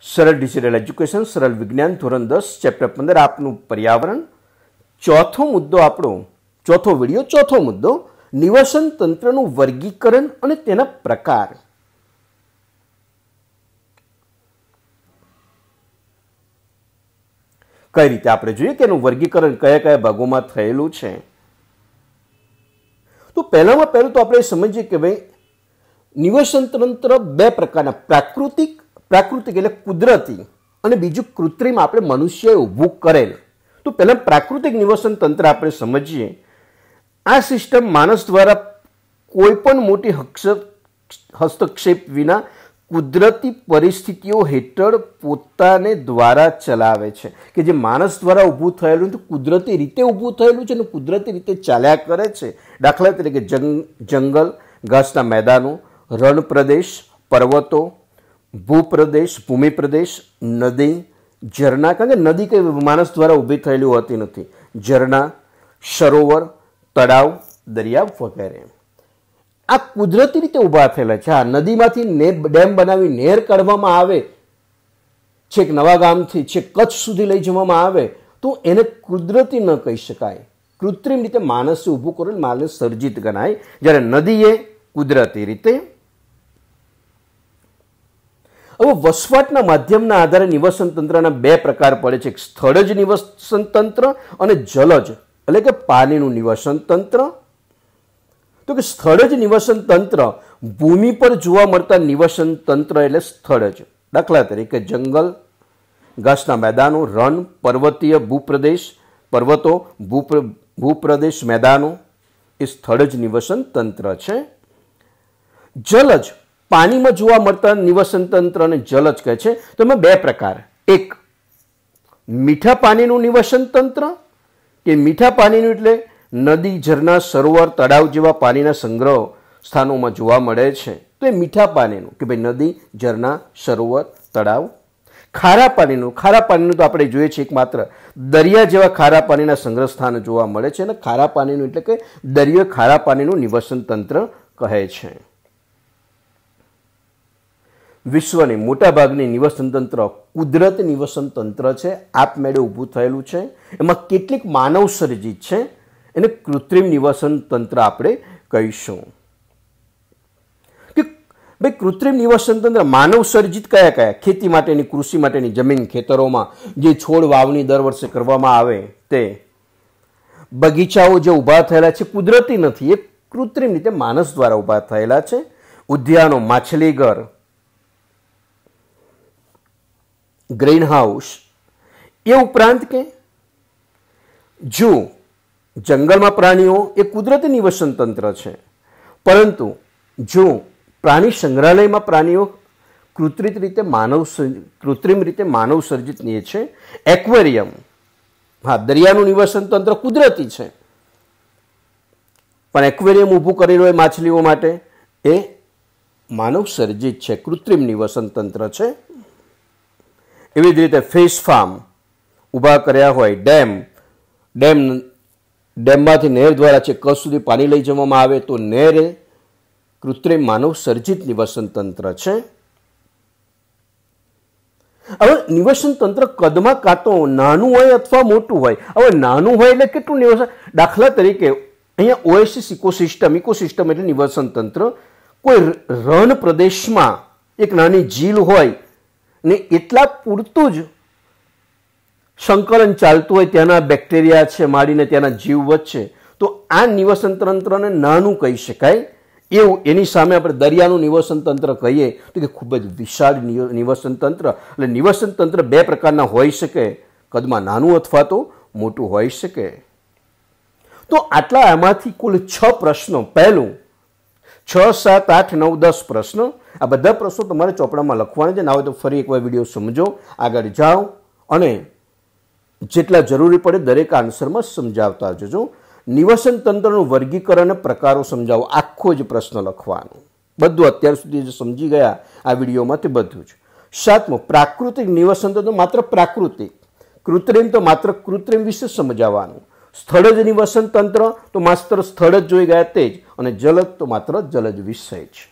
સરળ digital education સરળ વિજ્ઞાન ધોરણ દસ ચેપ્ટર પંદર આપનું પર્યાવરણ ચોથો મુદ્દો આપણો ચોથો વિડીયો ચોથો મુદ્દો નિવસન તંત્રનું વર્ગીકરણ અને તેના પ્રકાર કઈ રીતે આપણે જોઈએ કે એનું વર્ગીકરણ કયા કયા ભાગોમાં થયેલું છે તો પહેલામાં પહેલું તો આપણે સમજીએ કે ભાઈ નિવસન તંત્ર બે પ્રકારના પ્રાકૃતિક પ્રાકૃતિક એટલે કુદરતી અને બીજું કૃત્રિમ આપણે મનુષ્યએ ઊભું કરેલ તો પહેલાં પ્રાકૃતિક નિવસન તંત્ર આપણે સમજીએ આ સિસ્ટમ માણસ દ્વારા કોઈ પણ મોટી હસ્તક્ષેપ વિના કુદરતી પરિસ્થિતિઓ હેઠળ પોતાને દ્વારા ચલાવે છે કે જે માણસ દ્વારા ઊભું થયેલું તે કુદરતી રીતે ઊભું થયેલું છે અને કુદરતી રીતે ચાલ્યા કરે છે દાખલા તરીકે જંગ જંગલ ઘાસના મેદાનો રણ પ્રદેશ પર્વતો ભૂપ્રદેશ ભૂમિ પ્રદેશ નદી ઝરણા કારણ કે નદી કંઈ માણસ દ્વારા ઊભી થયેલી હોતી નથી ઝરણા સરોવર તળાવ દરિયા વગેરે આ કુદરતી રીતે ઊભા થયેલા છે આ નદીમાંથી ને ડેમ બનાવી નેર કાઢવામાં આવે છેક નવા ગામથી છેક કચ્છ સુધી લઈ જવામાં આવે તો એને કુદરતી ન કહી શકાય કૃત્રિમ રીતે માણસે ઊભું કરેલ માણસ સર્જિત ગણાય જ્યારે નદીએ કુદરતી રીતે હવે વસવાટના માધ્યમના આધારે નિવસન તંત્રના બે પ્રકાર પડે છે એક સ્થળ જ નિવસન તંત્ર અને જલજ એટલે કે પાણીનું નિવસન તંત્ર તો કે સ્થળ જ નિવસન તંત્ર ભૂમિ પર જોવા મળતા નિવસન તંત્ર એટલે સ્થળ જ દાખલા તરીકે જંગલ ઘાસના મેદાનો રણ પર્વતીય ભૂપ્રદેશ પર્વતો ભૂપ્રદેશ મેદાનો એ સ્થળ જ નિવસન તંત્ર છે જલજ પાણીમાં જોવા મળતા નિવસન તંત્રને જલજ કહે છે તો એમાં બે પ્રકાર એક મીઠા પાણીનું નિવસન તંત્ર કે મીઠા પાણીનું એટલે નદી ઝરના સરોવર તળાવ જેવા પાણીના સંગ્રહ સ્થાનોમાં જોવા મળે છે તો એ મીઠા પાણીનું કે ભાઈ નદી ઝરના સરોવર તળાવ ખારા પાણીનું ખારા પાણીનું તો આપણે જોઈએ છીએ એકમાત્ર દરિયા જેવા ખારા પાણીના સંગ્રહ સ્થાન જોવા મળે છે અને ખારા પાણીનું એટલે કે દરિયો ખારા પાણીનું નિવસન તંત્ર કહે છે વિશ્વની મોટાભાગની નિવસનતંત્ર કુદરતી નિવસનતંત્ર છે આપમેળે ઊભું થયેલું છે એમાં કેટલીક માનવ સર્જિત છે એને કૃત્રિમ નિવસન તંત્ર આપણે કહીશું કે ભાઈ કૃત્રિમ નિવસન તંત્ર માનવ સર્જિત કયા કયા ખેતી માટેની કૃષિ માટેની જમીન ખેતરોમાં જે છોડ વાવણી દર વર્ષે કરવામાં આવે તે બગીચાઓ જે ઊભા થયેલા છે કુદરતી નથી એ કૃત્રિમ રીતે માણસ દ્વારા ઊભા થયેલા છે ઉદ્યાનો માછલીઘર ગ્રીન હાઉસ એ ઉપરાંત કે જો જંગલમાં પ્રાણીઓ એ કુદરતી નિવસન તંત્ર છે પરંતુ જો પ્રાણી સંગ્રહાલયમાં પ્રાણીઓ કૃત્રિત રીતે માનવ કૃત્રિમ રીતે માનવ સર્જિત નિયે છે એક્વેરિયમ હા દરિયાનું નિવસન તંત્ર કુદરતી છે પણ એક્વેરિયમ ઊભું કરેલું એ માછલીઓ માટે એ માનવ સર્જિત છે કૃત્રિમ નિવસન તંત્ર છે એવી જ રીતે ફિશ ફાર્મ ઊભા કર્યા હોય ડેમ ડેમ ડેમમાંથી નહેર દ્વારા છે કચ્છ સુધી પાણી લઈ જવામાં આવે તો નહેર એ કૃત્રિમ માનવ સર્જિત નિવસન તંત્ર છે હવે નિવસન તંત્ર કદમાં કાં તો નાનું હોય અથવા મોટું હોય હવે નાનું હોય એટલે કેટલું નિવસન દાખલા તરીકે અહીંયા ઓએસિસ ઇકોસિસ્ટમ ઇકોસિસ્ટમ એટલે નિવસન તંત્ર કોઈ રણ પ્રદેશમાં એક નાની ઝીલ હોય ને એટલા પૂરતું જ સંકલન ચાલતું હોય ત્યાંના બેક્ટેરિયા છે માડીને ત્યાંના જીવ વચ્ચે તો આ નિવસન તંત્રને નાનું કહી શકાય એવું એની સામે આપણે દરિયાનું નિવસન તંત્ર કહીએ તો કે ખૂબ જ વિશાળ નિવસન તંત્ર એટલે નિવસન તંત્ર બે પ્રકારના હોઈ શકે કદમાં નાનું અથવા તો મોટું હોઈ શકે તો આટલા આમાંથી કુલ છ પ્રશ્નો પહેલું છ સાત આઠ નવ દસ પ્રશ્નો આ બધા પ્રશ્નો તમારે ચોપડામાં લખવાના છે ના હોય તો ફરી એકવાર વિડીયો સમજો આગળ જાઓ અને જેટલા જરૂરી પડે દરેક આન્સરમાં સમજાવતા જજો નિવસન તંત્રનું વર્ગીકરણ પ્રકારો સમજાવો આખો જ પ્રશ્ન લખવાનો બધું અત્યાર સુધી જે સમજી ગયા આ વિડીયોમાં તે બધું જ સાતમો પ્રાકૃતિક નિવસન તંત્ર માત્ર પ્રાકૃતિક કૃત્રિમ તો માત્ર કૃત્રિમ વિશે સમજાવવાનું સ્થળ જ નિવસન તંત્ર તો માત્ર સ્થળ જ જોઈ ગયા તે જ અને જલજ તો માત્ર જલજ વિષય છે